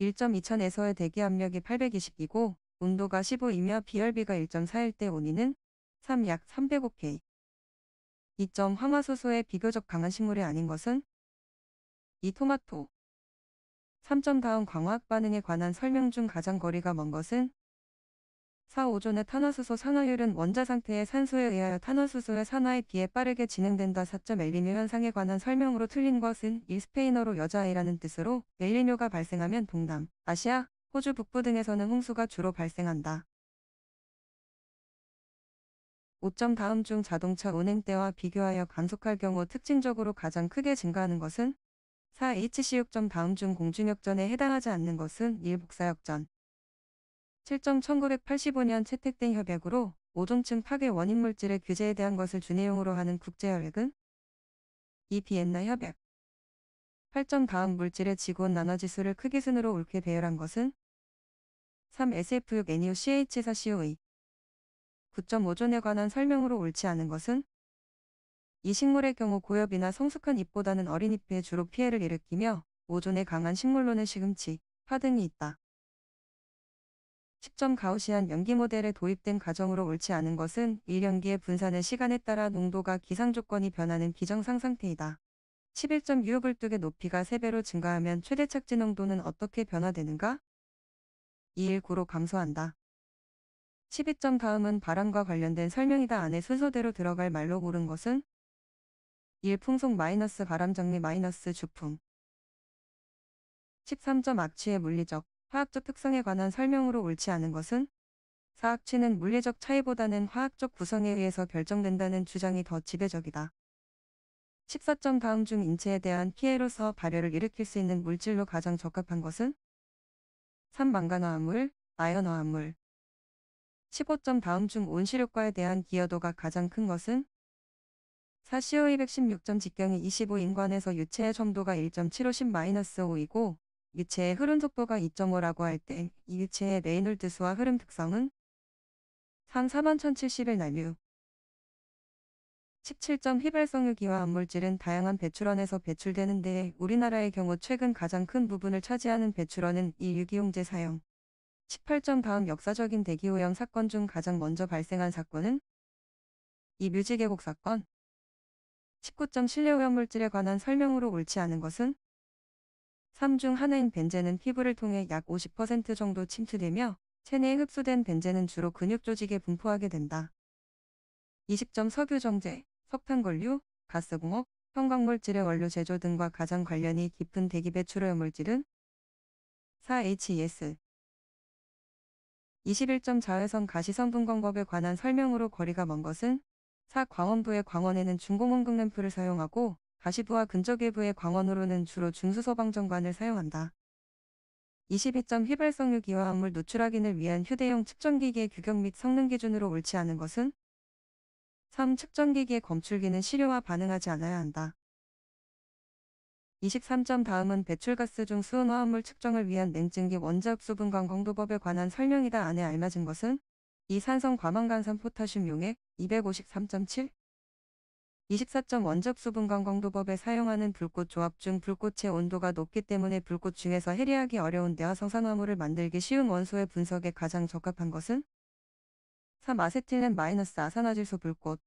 1.2천에서의 대기 압력이 820이고 온도가 15이며 비열비가 1.4일 때온인은3약 305K. 2점 황화소소의 비교적 강한 식물이 아닌 것은 이 토마토. 3점 다음 광화학 반응에 관한 설명 중 가장 거리가 먼 것은 4,5존의 탄화수소 산화율은 원자 상태의 산소에 의하여 탄화수소의 산화에 비해 빠르게 진행된다. 4.엘리뇨 현상에 관한 설명으로 틀린 것은 일 스페인어로 여자아이라는 뜻으로 엘리뇨가 발생하면 동남, 아시아, 호주 북부 등에서는 홍수가 주로 발생한다. 5점 다음 중 자동차 운행 대와 비교하여 간속할 경우 특징적으로 가장 크게 증가하는 것은 4HC6점 다음 중 공중역전에 해당하지 않는 것은 1복사역전 7 1985년 채택된 협약으로 모존층 파괴 원인 물질의 규제에 대한 것을 주내용으로 하는 국제협약은 이 비엔나 협약 8점 다음 물질의 직원 나눠지수를 크기 순으로 옳게 배열한 것은 3 SF6 NO CH4CO의 9.5존에 관한 설명으로 옳지 않은 것은 이 식물의 경우 고엽이나 성숙한 잎보다는 어린 잎에 주로 피해를 일으키며 5존에 강한 식물로는 시금치, 파 등이 있다. 10점 가우시안 연기 모델에 도입된 가정으로 옳지 않은 것은 1연기의 분산의 시간에 따라 농도가 기상 조건이 변하는 비정상 상태이다. 1 1 6불뚝의 높이가 3배로 증가하면 최대 착지 농도는 어떻게 변화되는가? 219로 감소한다. 12점 다음은 바람과 관련된 설명이다 안에 순서대로 들어갈 말로 고른 것은 1. 풍속 마이너스 바람 정리 마이너스 주풍 13점 악취의 물리적 화학적 특성에 관한 설명으로 옳지 않은 것은 사학치는 물리적 차이보다는 화학적 구성에 의해서 결정된다는 주장이 더 지배적이다. 14점 다음 중 인체에 대한 피해로서 발열을 일으킬 수 있는 물질로 가장 적합한 것은 3망간화합물 아연화합물 15점 다음 중 온실효과에 대한 기여도가 가장 큰 것은 4CO216점 직경이 25인관에서 유체의 점도가 1.750-5이고 일체의 흐름 속도가 2.5라고 할 때이 일체의 레이놀드 수와 흐름 특성은 상 41070을 날류 17점 휘발성유기와 암물질은 다양한 배출원에서 배출되는데 우리나라의 경우 최근 가장 큰 부분을 차지하는 배출원은 이 유기용제 사용 18점 다음 역사적인 대기오염 사건 중 가장 먼저 발생한 사건은 이 뮤지계곡 사건 19점 실내오염물질에 관한 설명으로 옳지 않은 것은 3중 하나인 벤젠은 피부를 통해 약 50% 정도 침투되며 체내에 흡수된 벤젠은 주로 근육 조직에 분포하게 된다. 20점 석유정제, 석탄건류, 가스공업, 형광물질의 원료 제조 등과 가장 관련이 깊은 대기배 출의물질은 4HES 21점 자외선 가시성분광법에 관한 설명으로 거리가 먼 것은 4광원부의 광원에는 중공문극 램프를 사용하고 가시부와 근적일부의 광원으로는 주로 중수소방정관을 사용한다. 22.휘발성유 점 기화합물 노출 확인을 위한 휴대용 측정기기의 규격 및 성능 기준으로 옳지 않은 것은 3. 측정기기의 검출기는 시료와 반응하지 않아야 한다. 23점 다음은 배출가스 중 수은화합물 측정을 위한 냉증기 원자흡수분광 공도법에 관한 설명이다 안에 알맞은 것은 이 산성 과망간산 포타슘 용액 253.7 24.원적수분광광도법에 사용하는 불꽃 조합 중 불꽃의 온도가 높기 때문에 불꽃 중에서 해리하기 어려운 대화성산화물을 만들기 쉬운 원소의 분석에 가장 적합한 것은 3. 아세틸렌 마이너스 아산화질소 불꽃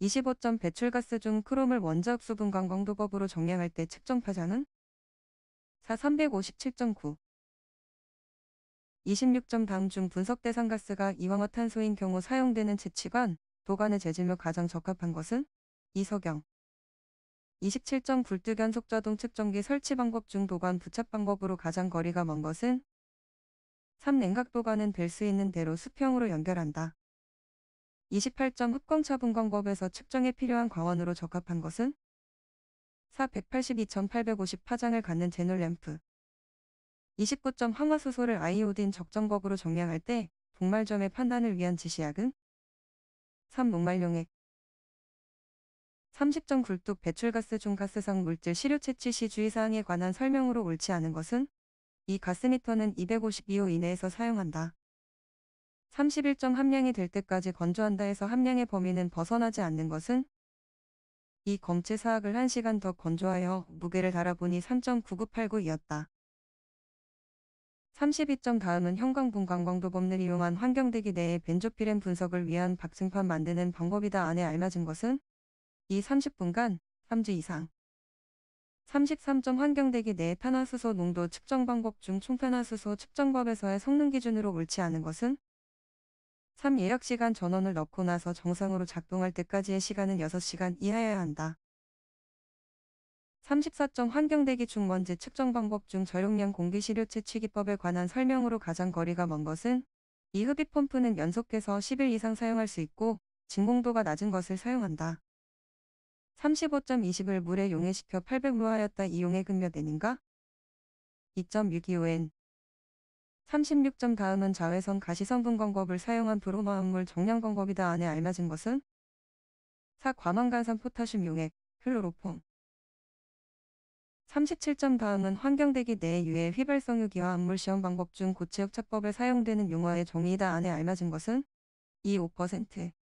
25점 배출가스 중 크롬을 원자적 수분광광도법으로 정량할 때 측정 파장은 4. 357.9 26점 다음 중 분석 대상 가스가 이황화탄소인 경우 사용되는 채취관 도관의 재질로 가장 적합한 것은 이석영 27점 굴뚝연 속자동 측정기 설치 방법 중 도관 부착 방법으로 가장 거리가 먼 것은 3. 냉각 도관은 될 수 있는 대로 수평으로 연결한다. 28점 흡광차 분광법에서 측정에 필요한 광원으로 적합한 것은 4. 182,850 파장을 갖는 제놀 램프 29점 황화수소를 아이오딘 적정법으로 정량할 때 복말점의 판단을 위한 지시약은 3. 목말용액 30점 굴뚝 배출가스 중 가스성 물질 시료 채취 시 주의사항에 관한 설명으로 옳지 않은 것은 이 가스미터는 252호 이내에서 사용한다. 31점 함량이 될 때까지 건조한다 해서 함량의 범위는 벗어나지 않는 것은 이 검체 사학을 1시간 더 건조하여 무게를 달아보니 3.9989이었다. 32점 다음은 형광분 광광도법을 이용한 환경대기 내의 벤조피렌 분석을 위한 박증판 만드는 방법이다 안에 알맞은 것은 이 30분간 3주 이상 33점 환경대기 내의 탄화수소 농도 측정 방법 중 총탄화수소 측정법에서의 성능 기준으로 옳지 않은 것은 3. 예약 시간 전원을 넣고 나서 정상으로 작동할 때까지의 시간은 6시간 이하여야 한다. 34점 환경대기 중먼지 측정 방법 중 저용량 공기 시료채취기법에 관한 설명으로 가장 거리가 먼 것은 이 흡입 펌프는 연속해서 10일 이상 사용할 수 있고 진공도가 낮은 것을 사용한다. 35.20을 물에 용해시켜 800루하였다 이용해 급여되는가? 2.625N 36점 다음은 자외선 가시성분 광법을 사용한 브로마음물 정량 광법이다 안에 알맞은 것은 4. 과망간산 포타슘 용액, 클로로폼 37점 다음은 환경대기 내 유해 휘발성유기와 암물시험 방법 중 고체역 차법에 사용되는 용어의 정의이다 안에 알맞은 것은 2.5%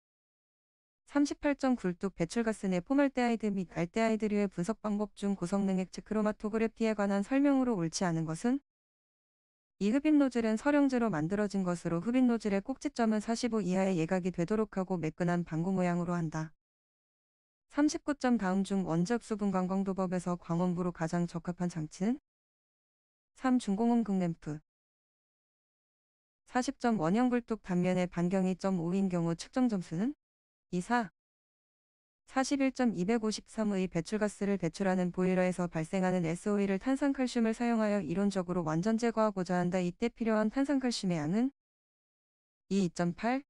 3 8점 굴뚝 배출가스 내포멀데아이드및알데아이드류의 분석 방법 중 고성능 액체 크로마토그래피에 관한 설명으로 옳지 않은 것은 이 흡입 노즐은 설형제로 만들어진 것으로 흡입 노즐의 꼭지점은 45 이하의 예각이 되도록 하고 매끈한 방구 모양으로 한다. 39점 다음 중 원적수분 관광도법에서 광원부로 가장 적합한 장치는 3. 중공음 극램프 40점 원형 굴뚝 단면의 반경이 2.5인 경우 측정 점수는 2, 4 41.253의 배출가스를 배출하는 보일러에서 발생하는 SOE를 탄산칼슘을 사용하여 이론적으로 완전 제거하고자 한다. 이때 필요한 탄산칼슘의 양은 2.8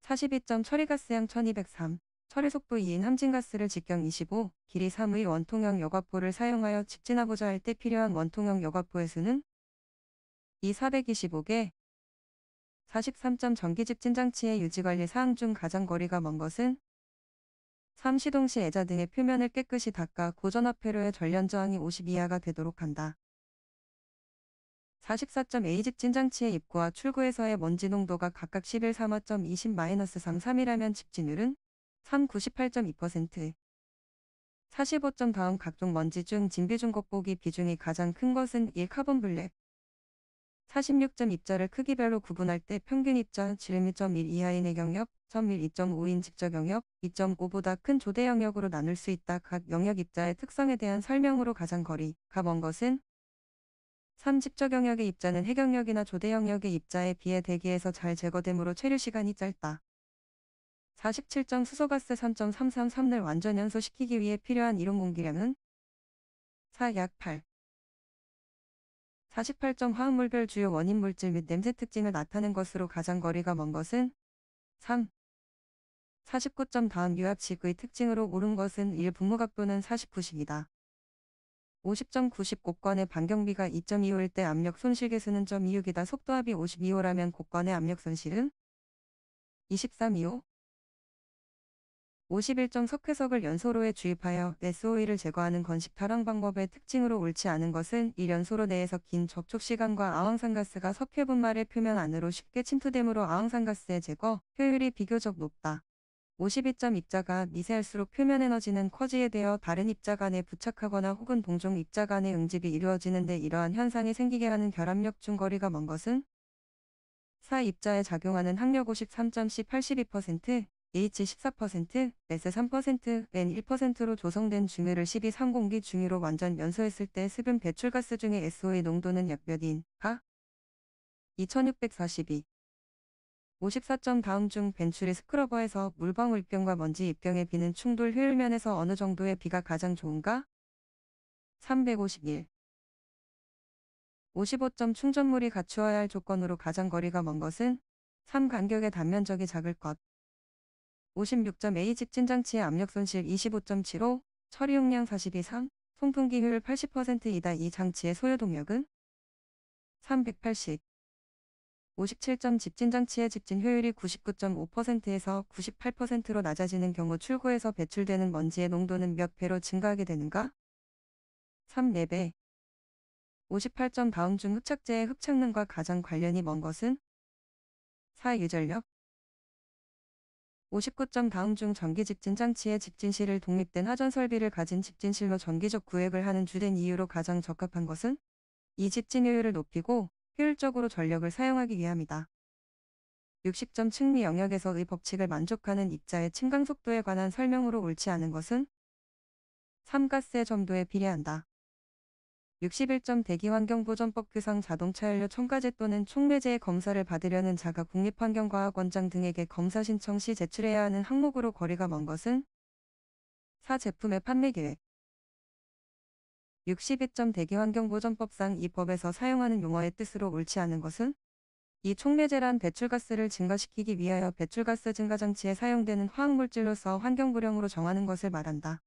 42. 점 처리가스양 1203 철의속도 2인 함진가스를 직경 25, 길이 3의 원통형 여과포를 사용하여 직진하고자 할 때 필요한 원통형 여과포의 수는 이 425개 43점 전기집진 장치의 유지관리 사항 중 가장 거리가 먼 것은 3. 시동시 애자 등의 표면을 깨끗이 닦아 고전압회로의 전련저항이 5 2 이하가 되도록 한다. 44.A 점 집진장치의 입구와 출구에서의 먼지 농도가 각각 11.3.20-3.3이라면 화 집진율은 산 98.2%, 45점 다음 각종 먼지 중 진비중 겉보기 비중이 가장 큰 것은 1. 카본 블랙 4 6 2 입자를 크기별로 구분할 때 평균 입자 지름 2.1 이하인의 경력 1.1 2.5인 직접 영역, 2.5보다 큰 조대 영역으로 나눌 수 있다. 각 영역 입자의 특성에 대한 설명으로 가장 거리, 가먼 것은 3. 직접 영역의 입자는 핵영역이나 조대 영역의 입자에 비해 대기에서 잘 제거되므로 체류 시간이 짧다. 47전 수소가스 3.333을 완전 연소시키기 위해 필요한 이론 공기량은 4약 8. 48점 화학물별 주요 원인 물질 및 냄새 특징을 나타낸 것으로 가장 거리가 먼 것은 3. 49점 다음 유압식의 특징으로 오른 것은 1 분모각도는 49식이다. 50점 90 곡관의 반경비가 2.25일 때 압력 손실 계수는 0.26이다. 속도합이 52호라면 곡관의 압력 손실은 2325. 51종 석회석을 연소로에 주입하여 SOE를 제거하는 건식 발황 방법의 특징으로 옳지 않은 것은 이 연소로 내에서 긴 접촉시간과 아황산가스가 석회분말의 표면 안으로 쉽게 침투되므로 아황산가스의 제거 효율이 비교적 높다. 52점 입자가 미세할수록 표면 에너지는 커지에 되어 다른 입자 간에 부착하거나 혹은 동종 입자 간의 응집이 이루어지는데 이러한 현상이 생기게 하는 결합력 중 거리가 먼 것은 4입자에 작용하는 항력 53.10 82%, H 14%, S 3%, N 1%로 조성된 중유를 12-3공기 중유로 완전 연소했을 때 습윤 배출가스 중에 SO의 농도는 약 몇인 가? 2642 54점 다음 중 벤츄리 스크러버에서 물방울 병과 먼지 입병의 비는 충돌 효율 면에서 어느 정도의 비가 가장 좋은가? 351 55점 충전물이 갖추어야 할 조건으로 가장 거리가 먼 것은 3 간격의 단면적이 작을 것 56.A 집진장치의 압력 손실 25.75, 처리 용량 42.3, 송풍기 효율 80%이다 이 장치의 소요 동력은 380. 57점 집진장치의 집진 효율이 99.5%에서 98%로 낮아지는 경우 출고에서 배출되는 먼지의 농도는 몇 배로 증가하게 되는가? 3 4배 58점 다음 중 흡착제의 흡착능과 가장 관련이 먼 것은 4. 유전력 59점 다음 중 전기 직진 장치의 직진실을 독립된 하전 설비를 가진 직진실로 전기적 구획을 하는 주된 이유로 가장 적합한 것은 이 직진효율을 높이고 효율적으로 전력을 사용하기 위함이다. 60점 측미 영역에서의 법칙을 만족하는 입자의 층강 속도에 관한 설명으로 옳지 않은 것은 3가스의 점도에 비례한다. 61점 대기환경보전법 규상 자동차 연료 첨가제 또는 총매제의 검사를 받으려는 자가 국립환경과학원장 등에게 검사 신청 시 제출해야 하는 항목으로 거리가 먼 것은 4. 제품의 판매 계획 62점 대기환경보전법상 이 법에서 사용하는 용어의 뜻으로 옳지 않은 것은 이 총매제란 배출가스를 증가시키기 위하여 배출가스 증가 장치에 사용되는 화학물질로서 환경불용으로 정하는 것을 말한다.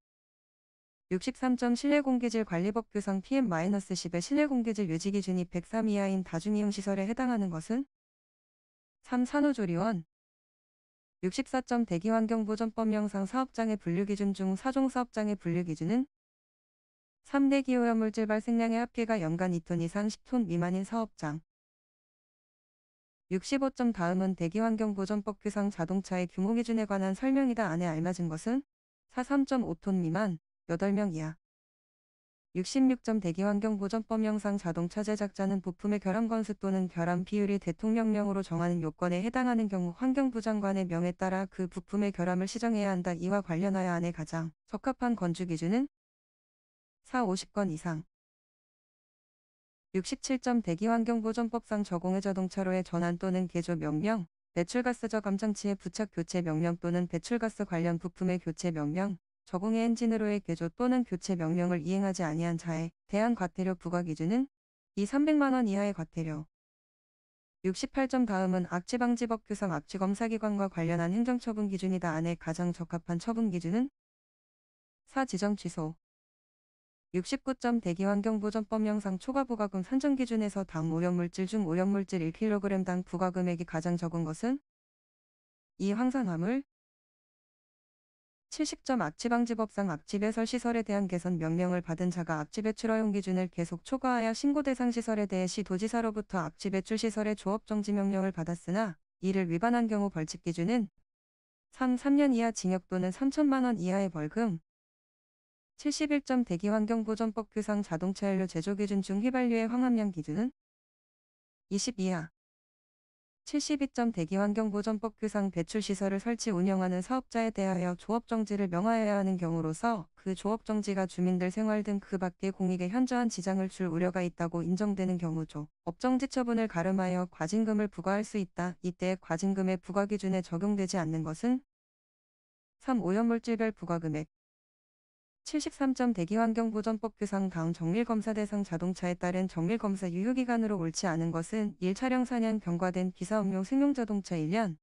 63점 실내공기질 관리법 규상 PM-10의 실내공기질 유지 기준이 103 이하인 다중이용 시설에 해당하는 것은 3. 산후조리원 64점 대기환경보전법 영상 사업장의 분류기준 중 4종 사업장의 분류기준은 3대 기오염물질 발생량의 합계가 연간 2톤 이상 10톤 미만인 사업장 65점 다음은 대기환경보전법 규상 자동차의 규모기준에 관한 설명이다 안에 알맞은 것은 43.5톤 미만 8명이야. 66점 대기환경보전법 영상 자동차 제작자는 부품의 결함 건수 또는 결함 비율이 대통령령으로 정하는 요건에 해당하는 경우 환경부 장관의 명에 따라 그 부품의 결함을 시정해야 한다. 이와 관련하여 안에 가장 적합한 건주 기준은 4, 50건 이상 67점 대기환경보전법상 저공해 자동차로의 전환 또는 개조 명령, 배출가스 저감장치의 부착 교체 명령 또는 배출가스 관련 부품의 교체 명령, 적응의 엔진으로의 개조 또는 교체 명령을 이행하지 아니한 자에 대한 과태료 부과 기준은 이 300만원 이하의 과태료. 68점 다음은 악취방지법 규상 악취검사기관과 관련한 행정처분 기준이다 안에 가장 적합한 처분 기준은 4. 지정 취소 69점 대기환경보전법 영상 초과 부과금 산정 기준에서 다음 오염물질 중 오염물질 1kg당 부과금액이 가장 적은 것은 2. 황산화물 70점 악취방지법상 악취배설 시설에 대한 개선 명령을 받은 자가 악취 배출 허용 기준을 계속 초과하여 신고 대상 시설에 대해 시 도지사로부터 악취 배출 시설의 조업 정지 명령을 받았으나 이를 위반한 경우 벌칙 기준은 3. 3년 이하 징역 또는 3천만 원 이하의 벌금 71점 대기환경보전법 규상 자동차 연료 제조 기준 중 휘발유의 황함량 기준은 20 이하 72점 대기환경보전법 규상 배출시설을 설치 운영하는 사업자에 대하여 조업정지를 명하여야 하는 경우로서 그 조업정지가 주민들 생활 등 그 밖의 공익에 현저한 지장을 줄 우려가 있다고 인정되는 경우죠. 업정지 처분을 가름하여 과징금을 부과할 수 있다. 이때 과징금의 부과기준에 적용되지 않는 것은 3. 오염물질별 부과금액 73점 대기환경보전법 규상 강 정밀검사 대상 자동차에 따른 정밀검사 유효기간으로 옳지 않은 것은 1차량 4년 경과된 기사음용 승용자동차 1년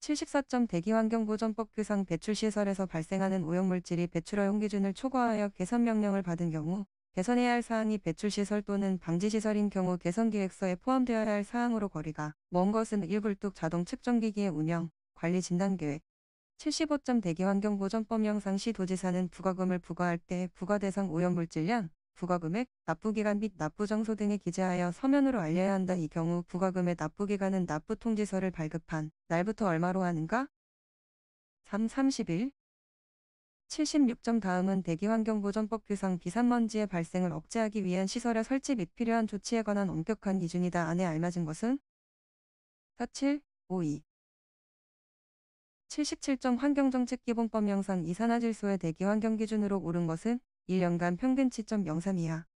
74점 대기환경보전법 규상 배출시설에서 발생하는 오염물질이 배출허용 기준을 초과하여 개선명령을 받은 경우 개선해야 할 사항이 배출시설 또는 방지시설인 경우 개선계획서에 포함되어야 할 사항으로 거리가 먼 것은 1굴뚝 자동 측정기기의 운영, 관리 진단계획, 75점 대기 환경보전법 영상 시 도지사는 부과금을 부과할 때 부과대상 오염물질량, 부과금액, 납부기간 및 납부정소 등에 기재하여 서면으로 알려야 한다. 이 경우 부과금의 납부기간은 납부통지서를 발급한 날부터 얼마로 하는가? 3. 3 1 76점 다음은 대기환경보전법 규상 비산먼지의 발생을 억제하기 위한 시설의 설치 및 필요한 조치에 관한 엄격한 기준이다. 안에 알맞은 것은 47, 52 77종 환경정책기본법 명상 이산화질소의 대기환경 기준으로 오른 것은 1년간 평균치 점03 이하.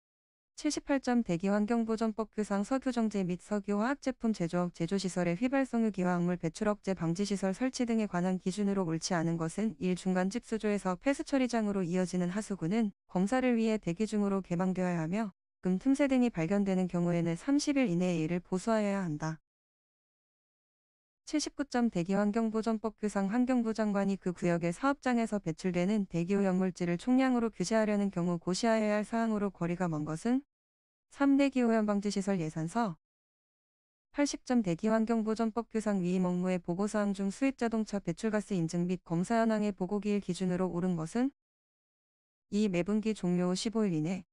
78점 대기환경보전법 규상 석유정제 및 석유화학제품 제조업 제조시설의 휘발성유기화 학물 배출억제 방지시설 설치 등에 관한 기준으로 옳지 않은 것은 1. 중간 집수조에서 폐수처리장으로 이어지는 하수구는 검사를 위해 대기 중으로 개방되어야 하며 금 틈새 등이 발견되는 경우에는 30일 이내에 이를 보수하여야 한다. 79점 대기 환경보전법 규상 환경부 장관이 그 구역의 사업장에서 배출되는 대기오염물질을 총량으로 규제하려는 경우 고시하여야 할 사항으로 거리가 먼 것은 3대기 오염방지시설 예산서 80점 대기 환경보전법 규상 위임 업무의 보고사항 중 수입자동차 배출가스 인증 및 검사 현황의 보고기일 기준으로 오른 것은 이 매분기 종료 15일 이내